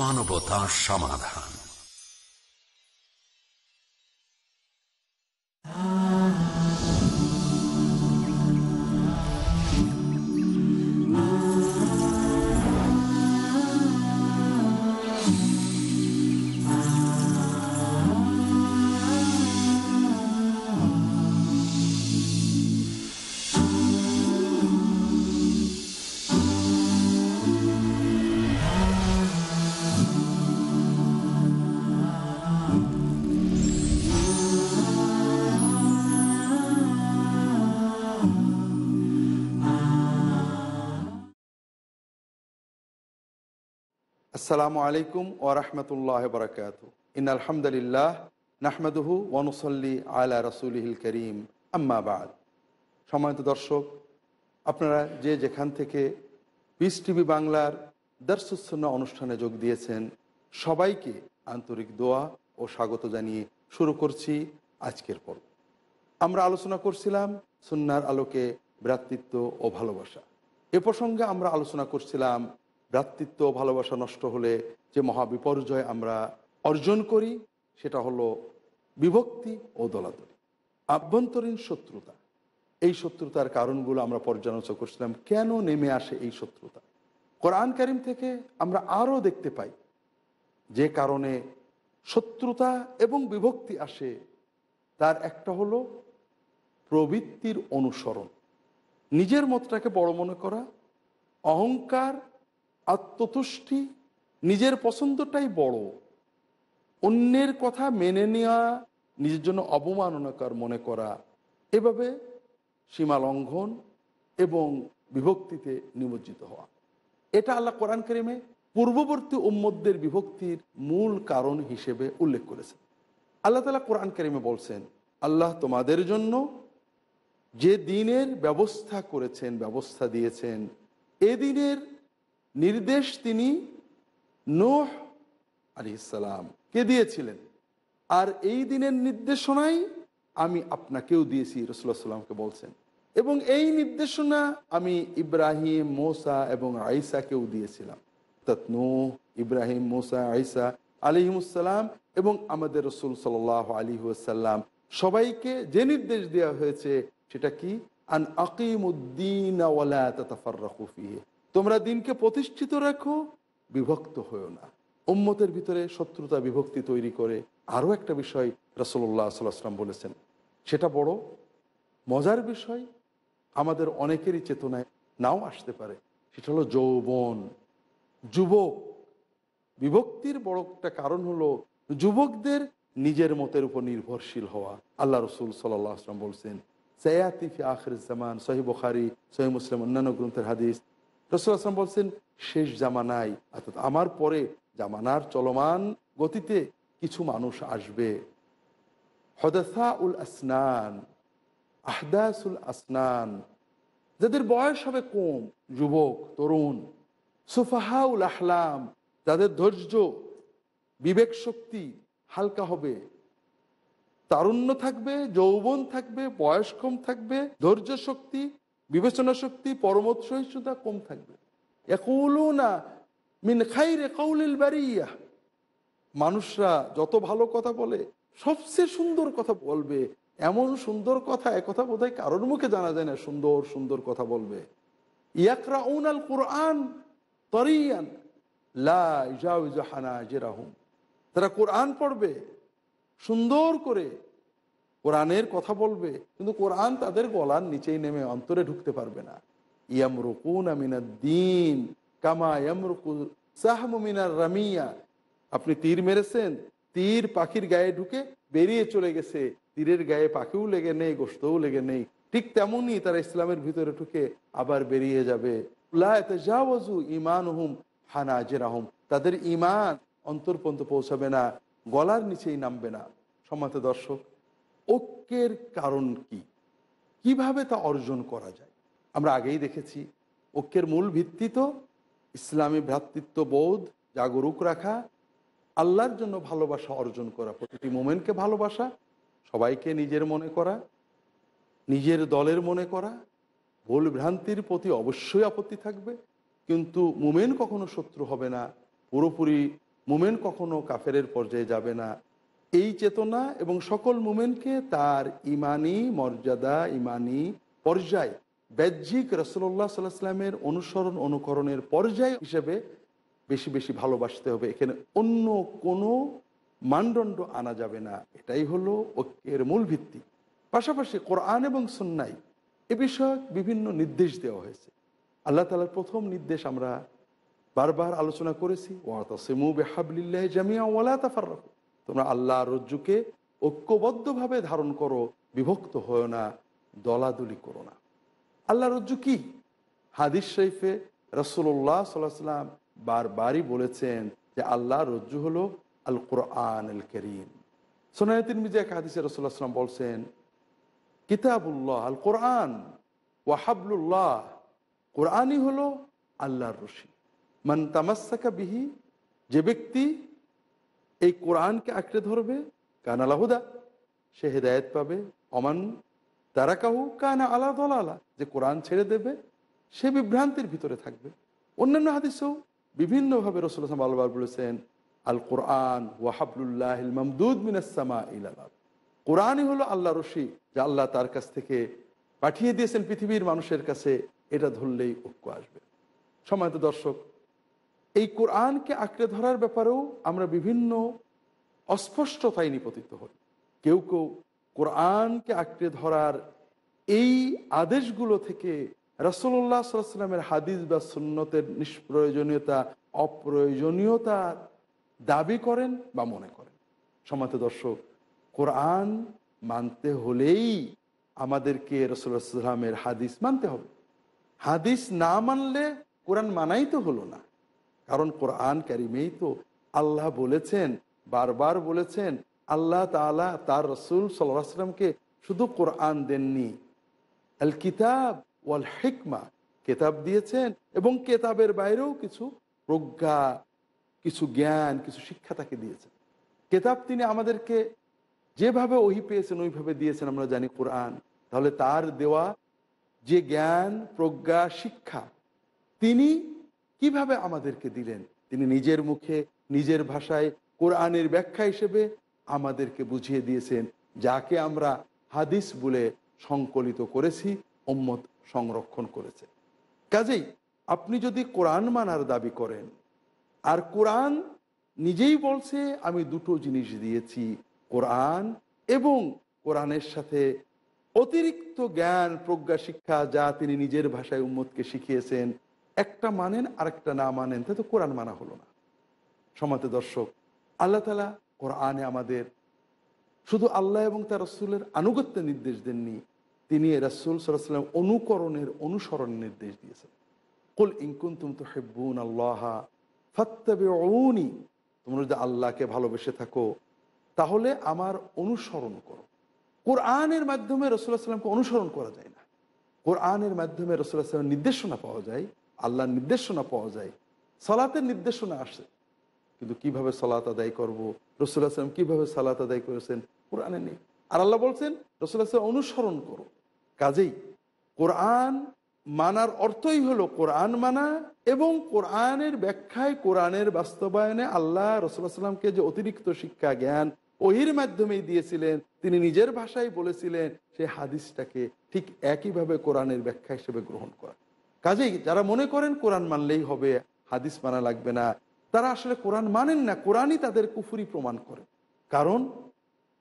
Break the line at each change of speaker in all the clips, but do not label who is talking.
মানবতা সমাধান
আসসালামু আলাইকুম ওরহমতুল্লাহ বরকাত ইন আলহামদুলিল্লাহ নাহমেদহু ওয়ানুসল্লি আলা রসুলহিল করিম আম্মাবাদ সম্মানিত দর্শক আপনারা যে যেখান থেকে পিস টিভি বাংলার দর্শুসন্ন অনুষ্ঠানে যোগ দিয়েছেন সবাইকে আন্তরিক দোয়া ও স্বাগত জানিয়ে শুরু করছি আজকের পর্ব আমরা আলোচনা করছিলাম সুন্নার আলোকে ভ্রাতৃত্ব ও ভালোবাসা এ প্রসঙ্গে আমরা আলোচনা করছিলাম ভ্রাতৃত্ব ভালোবাসা নষ্ট হলে যে মহা বিপর্যয় আমরা অর্জন করি সেটা হলো বিভক্তি ও দলাদলি আভ্যন্তরীণ শত্রুতা এই শত্রুতার কারণগুলো আমরা পর্যালোচনা করছিলাম কেন নেমে আসে এই শত্রুতা কোরআন কারিম থেকে আমরা আরও দেখতে পাই যে কারণে শত্রুতা এবং বিভক্তি আসে তার একটা হলো প্রবৃত্তির অনুসরণ নিজের মতটাকে বড় মনে করা অহংকার আত্মতুষ্টি নিজের পছন্দটাই বড় অন্যের কথা মেনে নেওয়া নিজের জন্য অবমাননাকার মনে করা এভাবে সীমা লঙ্ঘন এবং বিভক্তিতে নিমজ্জিত হওয়া এটা আল্লাহ কোরআন করিমে পূর্ববর্তী উম্মদের বিভক্তির মূল কারণ হিসেবে উল্লেখ করেছেন আল্লাহ তালা কোরআন করিমে বলছেন আল্লাহ তোমাদের জন্য যে দিনের ব্যবস্থা করেছেন ব্যবস্থা দিয়েছেন এ দিনের নির্দেশ তিনি নোহ আলি ইসালাম কে দিয়েছিলেন আর এই দিনের নির্দেশনাই আমি আপনাকেও দিয়েছি রসুল্লাহ সাল্লামকে বলছেন এবং এই নির্দেশনা আমি ইব্রাহিম মোসা এবং আইসাকেও দিয়েছিলাম তৎনু ইব্রাহিম মোসা আইসা আলিহিমুসাল্লাম এবং আমাদের রসুল সাল আলী সাল্লাম সবাইকে যে নির্দেশ দেওয়া হয়েছে সেটা কি আন আকিম উদ্দিন তোমরা দিনকে প্রতিষ্ঠিত রাখো বিভক্ত হয়েও না উম্মতের ভিতরে শত্রুতা বিভক্তি তৈরি করে আরও একটা বিষয় রাসোল্লা সাল্লাম বলেছেন সেটা বড় মজার বিষয় আমাদের অনেকেরই চেতনায় নাও আসতে পারে সেটা হলো যৌবন যুবক বিভক্তির বড় একটা কারণ হলো যুবকদের নিজের মতের উপর নির্ভরশীল হওয়া আল্লাহ রসুল সাল্লাহ আসলাম বলছেন সয়াতিফি আখর জামান সহি বখারি সহি মুসলিম অন্যান্য গ্রন্থের হাদিস রসুল আসলাম বলছেন শেষ জামানায় অর্থাৎ আমার পরে জামানার চলমান গতিতে কিছু মানুষ আসবে হদাসা উল আসনান আহদাসুল আসনান যাদের বয়স হবে কম যুবক তরুণ সুফাহাউল আহলাম যাদের ধৈর্য বিবেক শক্তি হালকা হবে তারুণ্য থাকবে যৌবন থাকবে বয়স কম থাকবে ধৈর্য শক্তি বিবেচনা শক্তি পরমত সহিষ্ণুতা কম থাকবে না মিন খাই রে কৌলিল মানুষরা যত ভালো কথা বলে সবচেয়ে সুন্দর কথা বলবে এমন সুন্দর কথা একথা বোধ হয় কারোর মুখে জানা যায় না সুন্দর সুন্দর কথা বলবে ইয়াকরা উনাল কোরআন তরিয়ান তারা কোরআন পড়বে সুন্দর করে কোরআনের কথা বলবে কিন্তু কোরআন তাদের গলার নিচেই নেমে অন্তরে ঢুকতে পারবে না ইয়ামরুকুন আমিনার দিন কামা ইয়ামরুকু সাহমিনার রামিয়া আপনি তীর মেরেছেন তীর পাখির গায়ে ঢুকে বেরিয়ে চলে গেছে তীরের গায়ে পাখিও লেগে নেই গোস্তও লেগে নেই ঠিক তেমনই তারা ইসলামের ভিতরে ঢুকে আবার বেরিয়ে যাবে লাজু ইমান হুম হানাজের আহম তাদের ইমান অন্তর্পন্ত পৌঁছাবে না গলার নিচেই নামবে না সমাতে দর্শক ঐক্যের কারণ কি কিভাবে তা অর্জন করা যায় আমরা আগেই দেখেছি ঐক্যের মূল ভিত্তি তো ইসলামী ভ্রাতৃত্ব বোধ জাগরুক রাখা আল্লাহর জন্য ভালোবাসা অর্জন করা প্রতিটি মোমেনকে ভালোবাসা সবাইকে নিজের মনে করা নিজের দলের মনে করা ভুল ভ্রান্তির প্রতি অবশ্যই আপত্তি থাকবে কিন্তু মোমেন কখনো শত্রু হবে না পুরোপুরি মোমেন কখনো কাফের পর্যায়ে যাবে না এই চেতনা এবং সকল মোমেনকে তার ইমানি মর্যাদা ইমানি পর্যায় বাহ্যিক রসল্লা সাল্লামের অনুসরণ অনুকরণের পর্যায় হিসেবে বেশি বেশি ভালোবাসতে হবে এখানে অন্য কোনো মানদণ্ড আনা যাবে না এটাই হলো ঐক্যের মূল ভিত্তি পাশাপাশি কোরআন এবং সন্ন্যাই এ বিষয়ক বিভিন্ন নির্দেশ দেওয়া হয়েছে আল্লাহ তালার প্রথম নির্দেশ আমরা বারবার আলোচনা করেছি ওয়াতসিমু বেহাবলিল্লাহ জামিয়া ওয়ালা তাফার রাখু তোমরা আল্লাহ রজ্জুকে ঐক্যবদ্ধভাবে ধারণ করো বিভক্ত হও না দলাদলি করো না আল্লাহ রজ্জু কি হাদিস শৈফে রসুল্লাহ সাল্লাহ সাল্লাম বারবারই বলেছেন যে আল্লাহ রজ্জু হলো আল কোরআন আল করিম সোনায়তিন মিজে এক হাদিসে রসুল্লাহ সাল্লাম বলছেন কিতাবুল্লাহ আল কোরআন ওয়াহাবুল্লাহ কোরআনই হলো আল্লাহর রশি মান তামাসাকা বিহি যে ব্যক্তি এই কোরআনকে আঁকড়ে ধরবে কান আলাহুদা সে হেদায়ত পাবে অমান তারা কাহু কান আলা দলালা যে কোরআন ছেড়ে দেবে সে বিভ্রান্তির ভিতরে থাকবে অন্যান্য হাদিসেও বিভিন্নভাবে রসুল আসলাম আলবার বলেছেন আল কোরআন ওয়াহাবুল্লাহ মামদুদ মিনাসামা ইলাল কোরআনই হলো আল্লাহ রশি যা আল্লাহ তার কাছ থেকে পাঠিয়ে দিয়েছেন পৃথিবীর মানুষের কাছে এটা ধরলেই ঐক্য আসবে তো দর্শক এই কোরআনকে আঁকড়ে ধরার ব্যাপারেও আমরা বিভিন্ন অস্পষ্টতায় নিপতিত হই কেউ কেউ কোরআনকে আঁকড়ে ধরার এই আদেশগুলো থেকে রসল্লা সাল্লামের হাদিস বা সুন্নতের নিষ্প্রয়োজনীয়তা অপ্রয়োজনীয়তা দাবি করেন বা মনে করেন সমাজ দর্শক কোরআন মানতে হলেই আমাদেরকে রসুল্লাহ সাল্লামের হাদিস মানতে হবে হাদিস না মানলে কোরআন মানাই তো হলো না কারণ কোরআন ক্যারিমেই তো আল্লাহ বলেছেন বারবার বলেছেন আল্লাহ তালা তার রসুল আসলামকে শুধু কোরআন দেননি আল কিতাব ওয়াল হেকমা কেতাব দিয়েছেন এবং কেতাবের বাইরেও কিছু প্রজ্ঞা কিছু জ্ঞান কিছু শিক্ষা তাকে দিয়েছেন কেতাব তিনি আমাদেরকে যেভাবে ওহি পেয়েছেন ওইভাবে দিয়েছেন আমরা জানি কোরআন তাহলে তার দেওয়া যে জ্ঞান প্রজ্ঞা শিক্ষা তিনি কিভাবে আমাদেরকে দিলেন তিনি নিজের মুখে নিজের ভাষায় কোরআনের ব্যাখ্যা হিসেবে আমাদেরকে বুঝিয়ে দিয়েছেন যাকে আমরা হাদিস বলে সংকলিত করেছি ওম্মত সংরক্ষণ করেছে কাজেই আপনি যদি কোরআন মানার দাবি করেন আর কোরআন নিজেই বলছে আমি দুটো জিনিস দিয়েছি কোরআন এবং কোরআনের সাথে অতিরিক্ত জ্ঞান প্রজ্ঞা শিক্ষা যা তিনি নিজের ভাষায় উম্মতকে শিখিয়েছেন একটা মানেন আরেকটা না মানেন তা তো কোরআন মানা হলো না সমাজ দর্শক আল্লাহ তালা কোরআনে আমাদের শুধু আল্লাহ এবং তার রসুলের আনুগত্যের নির্দেশ দেননি তিনি রাসুল সাল্লাম অনুকরণের অনুসরণ নির্দেশ দিয়েছেন কুল তুম তো হেব্বুন আল্লাহ ফত্তাবে অনি তোমরা যদি আল্লাহকে ভালোবেসে থাকো তাহলে আমার অনুসরণ করো কোরআনের মাধ্যমে রসুল্লাহ সাল্লামকে অনুসরণ করা যায় না কোরআনের মাধ্যমে রসুল্লাহ সাল্লামের নির্দেশনা পাওয়া যায় আল্লাহর নির্দেশনা পাওয়া যায় সলাতের নির্দেশনা আসে কিন্তু কিভাবে সলাত আদায় করবো রসুল্লাহ আসলাম কীভাবে সালাত আদায় করেছেন কোরআনে নেই আর আল্লাহ বলছেন রসুল্লাহ আসলাম অনুসরণ করো কাজেই কোরআন মানার অর্থই হলো কোরআন মানা এবং কোরআনের ব্যাখ্যায় কোরআনের বাস্তবায়নে আল্লাহ রসুল্লাহ সাল্লামকে যে অতিরিক্ত শিক্ষা জ্ঞান ওহির মাধ্যমেই দিয়েছিলেন তিনি নিজের ভাষায় বলেছিলেন সেই হাদিসটাকে ঠিক একইভাবে কোরআনের ব্যাখ্যা হিসেবে গ্রহণ করা কাজেই যারা মনে করেন কোরআন মানলেই হবে হাদিস মানা লাগবে না তারা আসলে কোরআন মানেন না কোরআনই তাদের কুফুরি প্রমাণ করে কারণ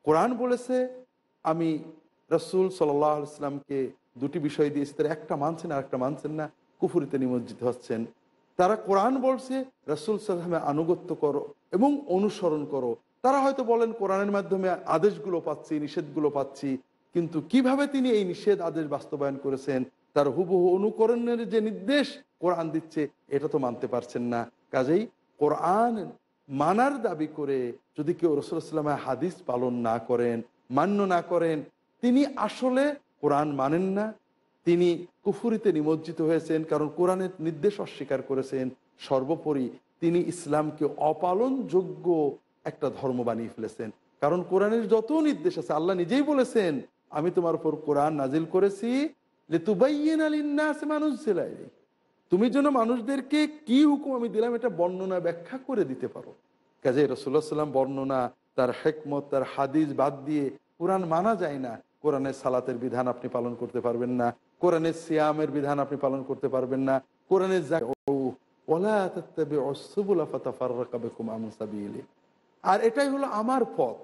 কোরআন বলেছে আমি রসুল সাল্লাহ ইসলামকে দুটি বিষয় দিয়েছি তারা একটা মানছেন আর একটা মানছেন না কুফুরিতে নিমজ্জিত হচ্ছেন তারা কোরআন বলছে রসুল সাল্লামে আনুগত্য করো এবং অনুসরণ করো তারা হয়তো বলেন কোরআনের মাধ্যমে আদেশগুলো পাচ্ছি নিষেধগুলো পাচ্ছি কিন্তু কিভাবে তিনি এই নিষেধ আদেশ বাস্তবায়ন করেছেন তার হুবহু অনুকরণের যে নির্দেশ কোরআন দিচ্ছে এটা তো মানতে পারছেন না কাজেই কোরআন মানার দাবি করে যদি কেউ রসুলামের হাদিস পালন না করেন মান্য না করেন তিনি আসলে কোরআন মানেন না তিনি কুফুরিতে নিমজ্জিত হয়েছেন কারণ কোরআনের নির্দেশ অস্বীকার করেছেন সর্বোপরি তিনি ইসলামকে অপালনযোগ্য একটা ধর্ম বানিয়ে ফেলেছেন কারণ কোরআনের যত নির্দেশ আছে আল্লাহ নিজেই বলেছেন আমি তোমার উপর কোরআন নাজিল করেছি তুমি যেন মানুষদেরকে কি হুকুম আমি দিলাম এটা বর্ণনা ব্যাখ্যা করে দিতে পারো কাজে রসুল্লাহ সাল্লাম বর্ণনা তার হেকমত তার হাদিস বাদ দিয়ে কোরআন মানা যায় না কোরআনের সালাতের বিধান আপনি পালন করতে পারবেন না কোরআনের সিয়ামের বিধান আপনি পালন করতে পারবেন না কোরআনের আর এটাই হলো আমার পথ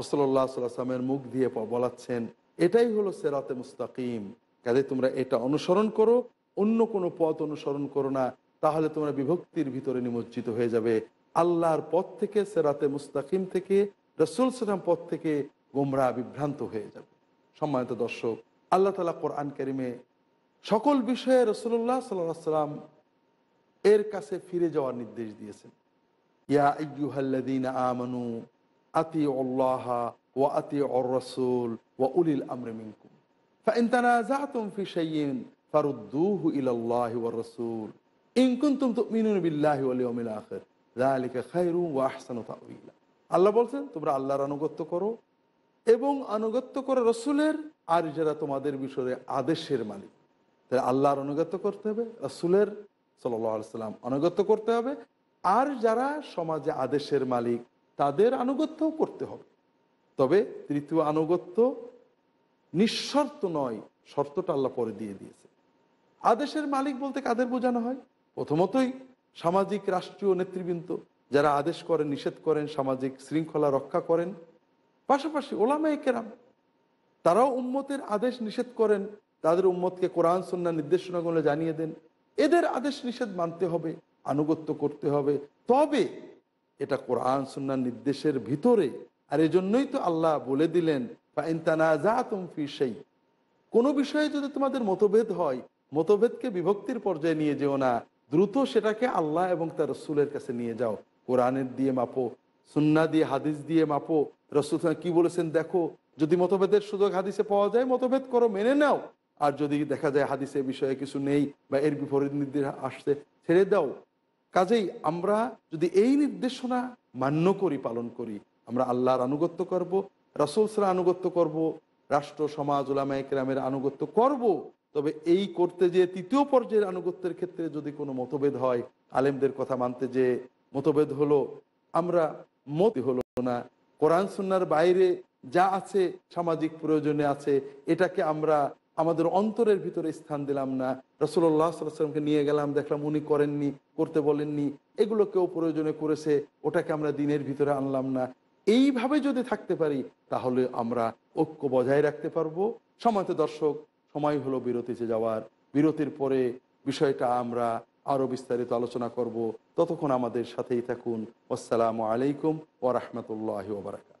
রসল্লাহ সাল্লামের মুখ দিয়ে বলাচ্ছেন এটাই হলো সেরাতে মুস্তাকিম কাজে তোমরা এটা অনুসরণ করো অন্য কোনো পথ অনুসরণ করো না তাহলে তোমরা বিভক্তির ভিতরে নিমজ্জিত হয়ে যাবে আল্লাহর পথ থেকে সেরাতে মুস্তাকিম থেকে রসুল সালাম পথ থেকে গোমরা বিভ্রান্ত হয়ে যাবে সম্মানিত দর্শক আল্লাহ তালা কোরআন কারিমে সকল বিষয়ে রসুল্লাহ সাল্লাহ সাল্লাম এর কাছে ফিরে যাওয়ার নির্দেশ দিয়েছেন ইয়া ইয়ুহাল্লাদিন আমানু আতি আল্লাহ ও আতি অর রসুল ও উলিল আমরে মিনকুম আল্লাহ বলছেন তোমরা আল্লাহর আনুগত্য করো এবং আনুগত্য করো রসুলের আর যারা তোমাদের বিষয়ে আদেশের মালিক তাহলে আল্লাহর আনুগত্য করতে হবে রসুলের সাল্লাম আনুগত্য করতে হবে আর যারা সমাজে আদেশের মালিক তাদের আনুগত্যও করতে হবে তবে তৃতীয় আনুগত্য নিঃশর্ত নয় শর্তটা আল্লাহ পরে দিয়ে দিয়েছে আদেশের মালিক বলতে কাদের বোঝানো হয় প্রথমতই সামাজিক রাষ্ট্রীয় নেতৃবৃন্দ যারা আদেশ করেন নিষেধ করেন সামাজিক শৃঙ্খলা রক্ষা করেন পাশাপাশি ওলামায় কেরাম তারাও উম্মতের আদেশ নিষেধ করেন তাদের উম্মতকে কোরআন সন্না নির্দেশনাগুলো জানিয়ে দেন এদের আদেশ নিষেধ মানতে হবে আনুগত্য করতে হবে তবে এটা কোরআন সন্ন্যার নির্দেশের ভিতরে আর এজন্যই তো আল্লাহ বলে দিলেন বা ইন্তানাজাতুম ফি সেই কোনো বিষয়ে যদি তোমাদের মতভেদ হয় মতভেদকে বিভক্তির পর্যায়ে নিয়ে যেও না দ্রুত সেটাকে আল্লাহ এবং তার রসুলের কাছে নিয়ে যাও কোরআনের দিয়ে মাপো সুন্না দিয়ে হাদিস দিয়ে মাপো রসুল কি বলেছেন দেখো যদি মতভেদের সুযোগ হাদিসে পাওয়া যায় মতভেদ করো মেনে নাও আর যদি দেখা যায় হাদিসে বিষয়ে কিছু নেই বা এর বিপরীত নির্দেশ আসতে ছেড়ে দাও কাজেই আমরা যদি এই নির্দেশনা মান্য করি পালন করি আমরা আল্লাহর আনুগত্য করব রসুলসরা আনুগত্য করব রাষ্ট্র সমাজ ওলামা একরামের আনুগত্য করব তবে এই করতে যে তৃতীয় পর্যায়ের আনুগত্যের ক্ষেত্রে যদি কোনো মতভেদ হয় আলেমদের কথা মানতে যে মতভেদ হলো আমরা মত হলো না কোরআন সুন্নার বাইরে যা আছে সামাজিক প্রয়োজনে আছে এটাকে আমরা আমাদের অন্তরের ভিতরে স্থান দিলাম না রসুল্লাহ সাল্লামকে নিয়ে গেলাম দেখলাম উনি করেননি করতে বলেননি এগুলো কেউ প্রয়োজনে করেছে ওটাকে আমরা দিনের ভিতরে আনলাম না এইভাবে যদি থাকতে পারি তাহলে আমরা ঐক্য বজায় রাখতে পারবো সময়তে দর্শক সময় হলো বিরতিতে যাওয়ার বিরতির পরে বিষয়টা আমরা আরও বিস্তারিত আলোচনা করব ততক্ষণ আমাদের সাথেই থাকুন আসসালামু আলাইকুম ও ওবরাকাত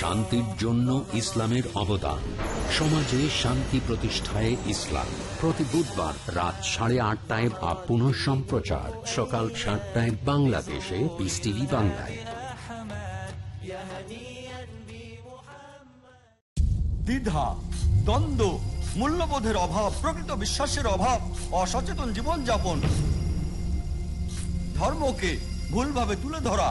শান্তির জন্য ইসলামের অবদান সমাজে শান্তি প্রতিষ্ঠায় ইসলাম প্রতি বুধবার রাত সাড়ে আটটায় বা পুনঃ সম্প্রচার সকাল সাতটায় বাংলাদেশে পিস টিভি বাংলায়
দ্বিধা দ্বন্দ্ব মূল্যবোধের অভাব প্রকৃত বিশ্বাসের অভাব অসচেতন জীবনযাপন ধর্মকে ভুলভাবে তুলে ধরা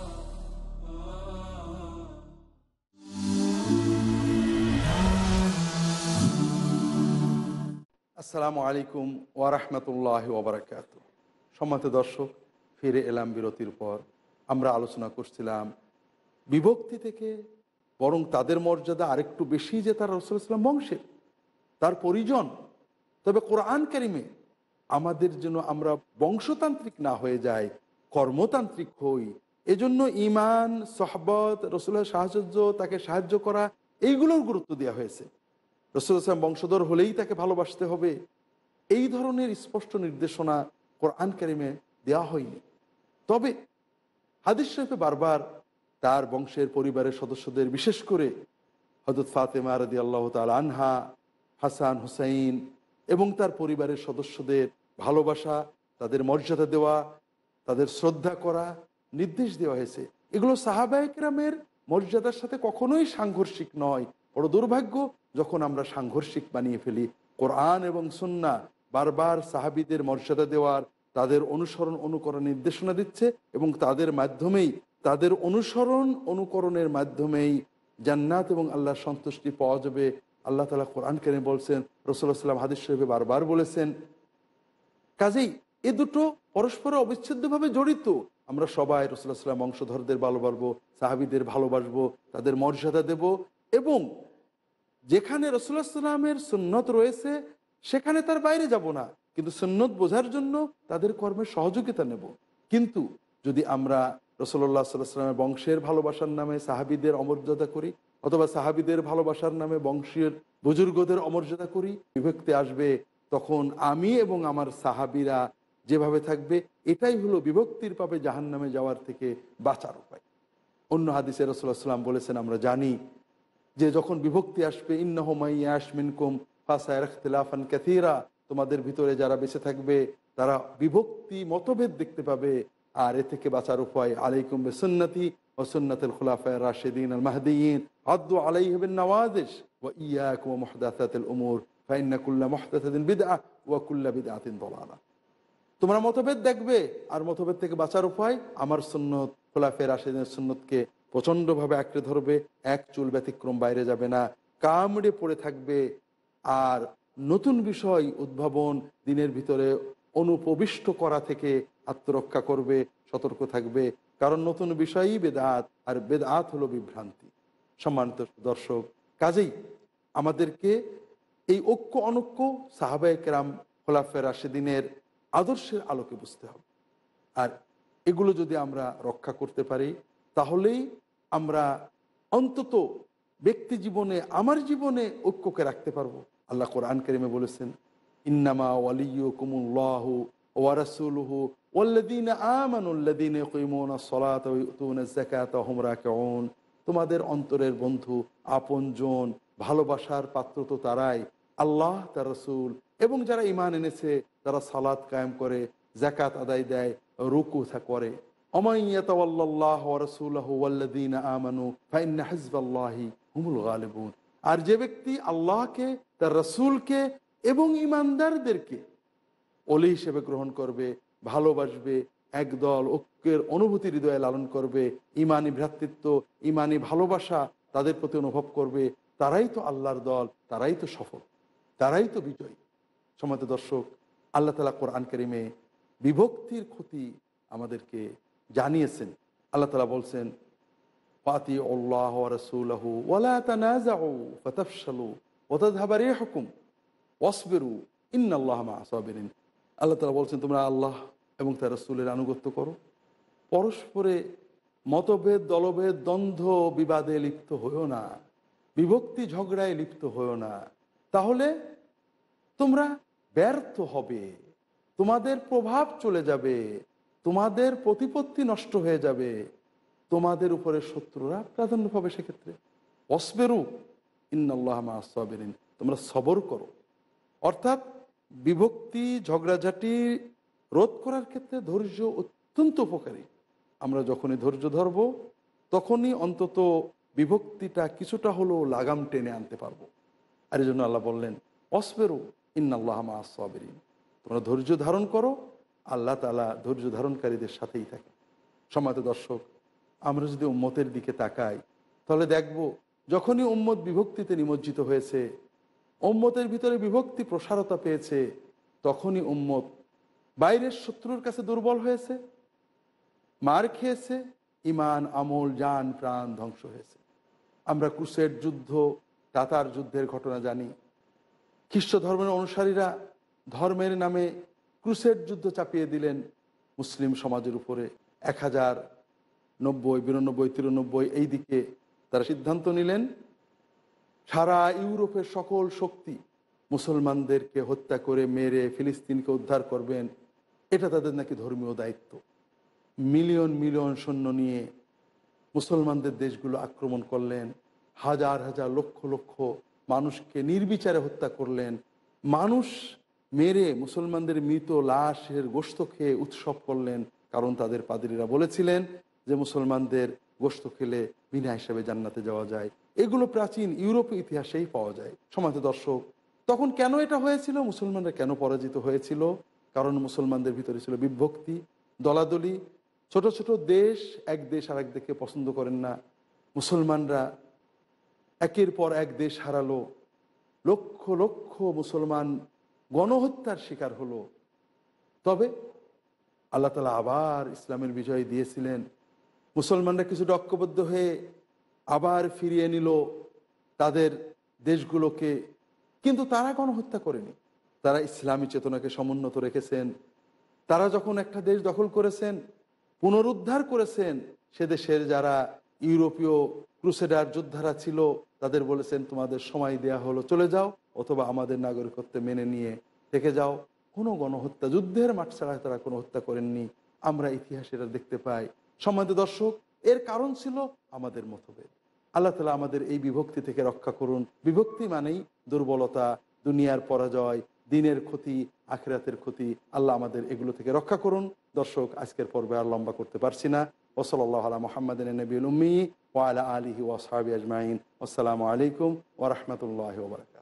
আসসালামু আলাইকুম ওয়ারহমতুল্লাহ ওবরাকাত সম্মত দর্শক ফিরে এলাম বিরতির পর আমরা আলোচনা করছিলাম বিভক্তি থেকে বরং তাদের মর্যাদা আরেকটু বেশি যে তার ইসলাম বংশের তার পরিজন তবে কোরআন কারিমে আমাদের জন্য আমরা বংশতান্ত্রিক না হয়ে যাই কর্মতান্ত্রিক হই এজন্য ইমান সহবত রসুলের সাহায্য তাকে সাহায্য করা এইগুলোর গুরুত্ব দেওয়া হয়েছে রসুল ইসলাম বংশধর হলেই তাকে ভালোবাসতে হবে এই ধরনের স্পষ্ট নির্দেশনা কোরআন কারিমে দেওয়া হয়নি তবে হাদিস শরীফে বারবার তার বংশের পরিবারের সদস্যদের বিশেষ করে হজরত ফাতেমা রদি আল্লাহ তাল আনহা হাসান হুসাইন এবং তার পরিবারের সদস্যদের ভালোবাসা তাদের মর্যাদা দেওয়া তাদের শ্রদ্ধা করা নির্দেশ দেওয়া হয়েছে এগুলো সাহাবায়করামের মর্যাদার সাথে কখনোই সাংঘর্ষিক নয় বড় দুর্ভাগ্য যখন আমরা সাংঘর্ষিক বানিয়ে ফেলি কোরআন এবং সন্না বারবার সাহাবিদের মর্যাদা দেওয়ার তাদের অনুসরণ অনুকরণ নির্দেশনা দিচ্ছে এবং তাদের মাধ্যমেই তাদের অনুসরণ অনুকরণের মাধ্যমেই জান্নাত এবং আল্লাহ সন্তুষ্টি পাওয়া যাবে আল্লাহ তালা কোরআন কেন বলছেন রসুল্লাহ সাল্লাম হাদিস শরীফে বারবার বলেছেন কাজেই এ দুটো পরস্পর অবিচ্ছেদ্যভাবে জড়িত আমরা সবাই রসুল্লাহ সাল্লাম বংশধরদের ভালোবাসবো সাহাবিদের ভালোবাসবো তাদের মর্যাদা দেব এবং যেখানে রসুল্লাহ সাল্লামের সুন্নত রয়েছে সেখানে তার বাইরে যাব না কিন্তু সুন্নত বোঝার জন্য তাদের কর্মের সহযোগিতা নেব কিন্তু যদি আমরা রসল্লাহ সাল্লামের বংশের ভালোবাসার নামে সাহাবিদের অমর্যাদা করি অথবা সাহাবিদের ভালোবাসার নামে বংশের বুজুর্গদের অমর্যাদা করি বিভক্তি আসবে তখন আমি এবং আমার সাহাবিরা যেভাবে থাকবে এটাই হলো বিভক্তির পাপে জাহান নামে যাওয়ার থেকে বাঁচার উপায় অন্য হাদিসে রসুল্লাহ সাল্লাম বলেছেন আমরা জানি যে যখন বিভক্তি আসবে ইন্নাহমাইয়া আসমিন কুম ফাসায় ক্যাথিরা তোমাদের ভিতরে যারা বেঁচে থাকবে তারা বিভক্তি মতভেদ দেখতে পাবে আর এ থেকে বাঁচার উপায় আলাইকুম ও ওসন্নাতুল খোলাফায় রাশেদিন আল মাহদিন আদু আলাই হবেন নওয়াজেশ ও ইয়া কুয়া মহদাসাতুল উমুর ফাইন্নাকুল্লা মহদাসাদিন কুল্লা ওয়াকুল্লা আতিন দলালা তোমরা মতভেদ দেখবে আর মতভেদ থেকে বাঁচার উপায় আমার সুন্নত খোলাফের রাশেদিনের সুন্নতকে প্রচণ্ডভাবে আঁকড়ে ধরবে এক চুল ব্যতিক্রম বাইরে যাবে না কামড়ে পড়ে থাকবে আর নতুন বিষয় উদ্ভাবন দিনের ভিতরে অনুপবিষ্ট করা থেকে আত্মরক্ষা করবে সতর্ক থাকবে কারণ নতুন বিষয়ই বেদাত আর বেদাত হলো বিভ্রান্তি সম্মানিত দর্শক কাজেই আমাদেরকে এই ঐক্য অনক্য সাহাবায় কেরাম খোলাফের রাশেদিনের আদর্শের আলোকে বুঝতে হবে আর এগুলো যদি আমরা রক্ষা করতে পারি তাহলেই আমরা অন্তত ব্যক্তি জীবনে আমার জীবনে ঐক্যকে রাখতে পারবো আল্লাহ কোরআন করিমে বলেছেন ইন্নামা ওয়ালিউ কুমুল্লাহ ওয়ারাসুলহু ওল্লাদিন আমানুল্লাদিন সলাত কেউন তোমাদের অন্তরের বন্ধু আপনজন ভালোবাসার পাত্র তো তারাই আল্লাহ তার রসুল এবং যারা ইমান এনেছে তারা সালাদ কায়েম করে জাকাত আদায় দেয় রুকুথা করে আর যে ব্যক্তি আল্লাহকে তার রসুলকে এবং ইমানদারদেরকে অলি হিসেবে গ্রহণ করবে ভালোবাসবে একদল ঐক্যের অনুভূতি হৃদয়ে লালন করবে ইমানি ভ্রাতৃত্ব ইমানি ভালোবাসা তাদের প্রতি অনুভব করবে তারাই তো আল্লাহর দল তারাই তো সফল তারাই তো বিজয়ী সমাজ দর্শক আল্লাহ তালা কোরআন কারিমে বিভক্তির ক্ষতি আমাদেরকে জানিয়েছেন আল্লাহ তালা বলছেন পাতি আল্লাহ রসুলাহু ওলা তানাজাউ ফতাফসালু ওতাধাবারি হকুম ওয়াসবেরু ইন্নআল্লাহ মাসবিন আল্লাহ তালা বলছেন তোমরা আল্লাহ এবং তার রসুলের আনুগত্য করো পরস্পরে মতভেদ দলভেদ দ্বন্দ্ব বিবাদে লিপ্ত হয়েও না বিভক্তি ঝগড়ায় লিপ্ত হয়েও না তাহলে তোমরা ব্যর্থ হবে তোমাদের প্রভাব চলে যাবে তোমাদের প্রতিপত্তি নষ্ট হয়ে যাবে তোমাদের উপরে শত্রুরা প্রাধান্য পাবে সেক্ষেত্রে অসবেরু ইন্নআল্লাহ আসবেরিন তোমরা সবর করো অর্থাৎ বিভক্তি ঝগড়াঝাটি রোধ করার ক্ষেত্রে ধৈর্য অত্যন্ত উপকারী আমরা যখনই ধৈর্য ধরব তখনই অন্তত বিভক্তিটা কিছুটা হলেও লাগাম টেনে আনতে পারবো আর এই জন্য আল্লাহ বললেন অসবেরু ইন্নআল্লাহ আসবেরিন তোমরা ধৈর্য ধারণ করো আল্লাহ তালা ধৈর্য ধারণকারীদের সাথেই থাকে সমাজ দর্শক আমরা যদি উম্মতের দিকে তাকাই তাহলে দেখব যখনই উম্মত বিভক্তিতে নিমজ্জিত হয়েছে উম্মতের ভিতরে বিভক্তি প্রসারতা পেয়েছে তখনই উম্মত বাইরের শত্রুর কাছে দুর্বল হয়েছে মার খেয়েছে ইমান আমল যান প্রাণ ধ্বংস হয়েছে আমরা কুশের যুদ্ধ তাতার যুদ্ধের ঘটনা জানি খ্রিস্ট ধর্মের অনুসারীরা ধর্মের নামে ক্রুসের যুদ্ধ চাপিয়ে দিলেন মুসলিম সমাজের উপরে এক হাজার নব্বই বিরানব্বই তিরানব্বই এই দিকে তারা সিদ্ধান্ত নিলেন সারা ইউরোপের সকল শক্তি মুসলমানদেরকে হত্যা করে মেরে ফিলিস্তিনকে উদ্ধার করবেন এটা তাদের নাকি ধর্মীয় দায়িত্ব মিলিয়ন মিলিয়ন সৈন্য নিয়ে মুসলমানদের দেশগুলো আক্রমণ করলেন হাজার হাজার লক্ষ লক্ষ মানুষকে নির্বিচারে হত্যা করলেন মানুষ মেরে মুসলমানদের মৃত লাশের গোস্ত খেয়ে উৎসব করলেন কারণ তাদের পাদ্রীরা বলেছিলেন যে মুসলমানদের গোস্ত খেলে বিনা হিসাবে জান্নাতে যাওয়া যায় এগুলো প্রাচীন ইউরোপীয় ইতিহাসেই পাওয়া যায় সমাজ দর্শক তখন কেন এটা হয়েছিল মুসলমানরা কেন পরাজিত হয়েছিল কারণ মুসলমানদের ভিতরে ছিল বিভক্তি দলাদলি ছোট ছোট দেশ এক দেশ আর এক দেশকে পছন্দ করেন না মুসলমানরা একের পর এক দেশ হারালো লক্ষ লক্ষ মুসলমান গণহত্যার শিকার হলো তবে আল্লাহ তালা আবার ইসলামের বিজয় দিয়েছিলেন মুসলমানরা কিছু ঐক্যবদ্ধ হয়ে আবার ফিরিয়ে নিল তাদের দেশগুলোকে কিন্তু তারা গণহত্যা করেনি তারা ইসলামী চেতনাকে সমুন্নত রেখেছেন তারা যখন একটা দেশ দখল করেছেন পুনরুদ্ধার করেছেন সে দেশের যারা ইউরোপীয় ক্রুসেডার যোদ্ধারা ছিল তাদের বলেছেন তোমাদের সময় দেয়া হলো চলে যাও অথবা আমাদের নাগরিকত্ব মেনে নিয়ে থেকে যাও কোনো গণহত্যা যুদ্ধের মাঠ ছাড়া তারা কোনো হত্যা করেননি আমরা ইতিহাসেরা এটা দেখতে পাই সম্মানিত দর্শক এর কারণ ছিল আমাদের মতভেদ আল্লাহ তালা আমাদের এই বিভক্তি থেকে রক্ষা করুন বিভক্তি মানেই দুর্বলতা দুনিয়ার পরাজয় দিনের ক্ষতি আখেরাতের ক্ষতি আল্লাহ আমাদের এগুলো থেকে রক্ষা করুন দর্শক আজকের পর্বে আর লম্বা করতে পারছি না وصلى الله على محمد النبي الأمي وعلى آله وأصحابه أجمعين والسلام عليكم ورحمة الله وبركاته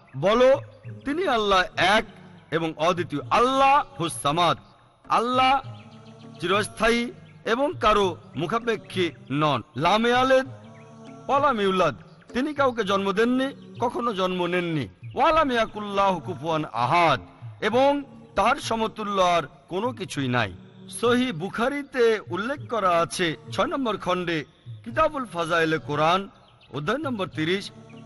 বলো তিনি আল্লাহ এক এবং অদ্বিতীয় আল্লাহ হুসামাদ আল্লাহ চিরস্থায়ী এবং কারো মুখাপেক্ষী নন লামে আলেদ ইউলাদ তিনি কাউকে জন্ম দেননি কখনো জন্ম নেননি আহাদ এবং তার সমতুল্য আর কোনো কিছুই নাই সহি বুখারিতে উল্লেখ করা আছে ছয় নম্বর খণ্ডে কিতাবুল ফাজাইলে কোরআন অধ্যায় নম্বর তিরিশ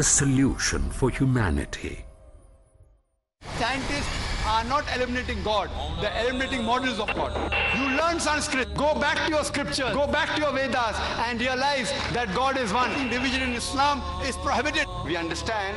the solution for humanity. Scientists are not
eliminating God, they're eliminating models of God. You learn Sanskrit, go back to your scriptures, go back to your Vedas, and realize that God is one. Division in Islam is prohibited.
We understand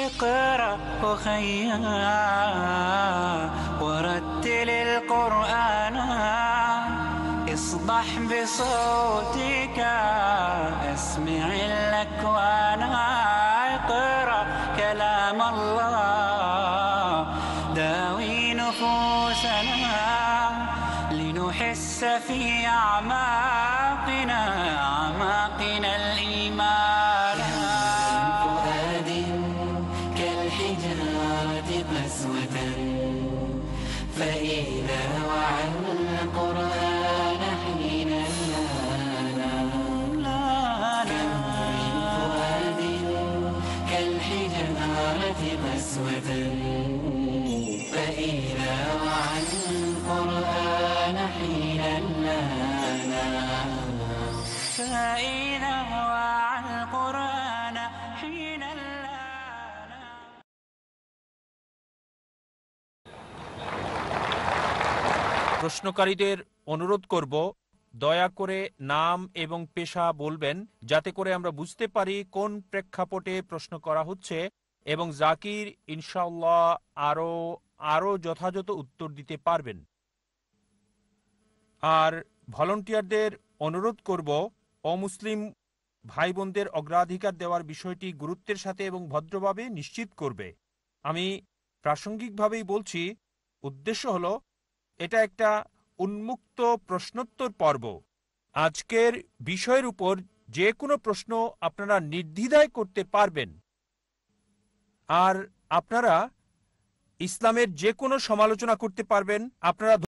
اقرأ أخيا ورتل القرآن اصبح بصوتك أسمع الأكوان প্রশ্নকারীদের অনুরোধ করব দয়া করে নাম এবং পেশা বলবেন যাতে করে আমরা বুঝতে পারি কোন প্রেক্ষাপটে প্রশ্ন করা হচ্ছে এবং জাকির ইনশাল্লাহ আরও আরও যথাযথ উত্তর দিতে পারবেন আর ভলন্টিয়ারদের অনুরোধ করব অমুসলিম ভাই বোনদের অগ্রাধিকার দেওয়ার বিষয়টি গুরুত্বের সাথে এবং ভদ্রভাবে নিশ্চিত করবে আমি প্রাসঙ্গিকভাবেই বলছি উদ্দেশ্য হল এটা একটা উন্মুক্ত প্রশ্নোত্তর পর্ব আজকের বিষয়ের উপর যে কোনো প্রশ্ন আপনারা নির্দ্বিধায় করতে পারবেন আর আপনারা ইসলামের যে কোনো সমালোচনা করতে পারবেন আপনারা